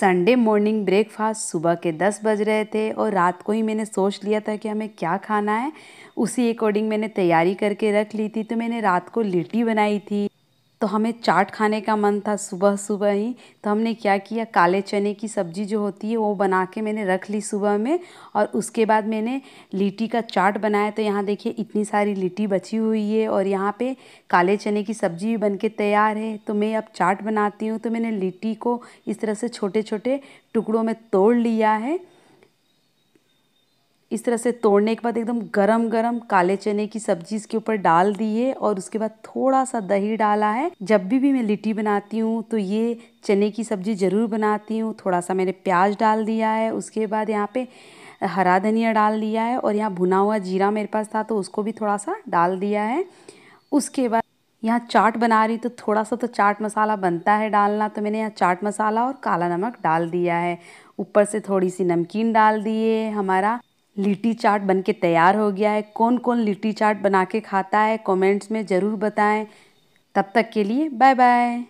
Sunday morning breakfast सुबह के दस बज रहे थे और रात को ही मैंने सोच लिया था कि हमें क्या खाना है उसी अकॉर्डिंग मैंने तैयारी करके रख ली थी तो मैंने रात को लिट्टी बनाई थी तो हमें चाट खाने का मन था सुबह सुबह ही तो हमने क्या किया काले चने की सब्ज़ी जो होती है वो बना के मैंने रख ली सुबह में और उसके बाद मैंने लिट्टी का चाट बनाया तो यहाँ देखिए इतनी सारी लिट्टी बची हुई है और यहाँ पे काले चने की सब्ज़ी भी बन के तैयार है तो मैं अब चाट बनाती हूँ तो मैंने लिट्टी को इस तरह से छोटे छोटे टुकड़ों में तोड़ लिया है इस तरह से तोड़ने के बाद एकदम गरम गरम काले चने की सब्जी इसके ऊपर डाल दी है और उसके बाद थोड़ा सा दही डाला है जब भी भी मैं लिट्टी बनाती हूँ तो ये चने की सब्जी ज़रूर बनाती हूँ थोड़ा सा मैंने प्याज डाल दिया है उसके बाद यहाँ पे हरा धनिया डाल दिया है और यहाँ भुना हुआ जीरा मेरे पास था तो उसको भी थोड़ा सा डाल दिया है उसके बाद यहाँ चाट बना रही तो थोड़ा सा तो चाट मसाला बनता है डालना तो मैंने यहाँ चाट मसाला और काला नमक डाल दिया है ऊपर से थोड़ी सी नमकीन डाल दी है हमारा लिट्टी चाट बन के तैयार हो गया है कौन कौन लिट्टी चाट बना के खाता है कमेंट्स में ज़रूर बताएं तब तक के लिए बाय बाय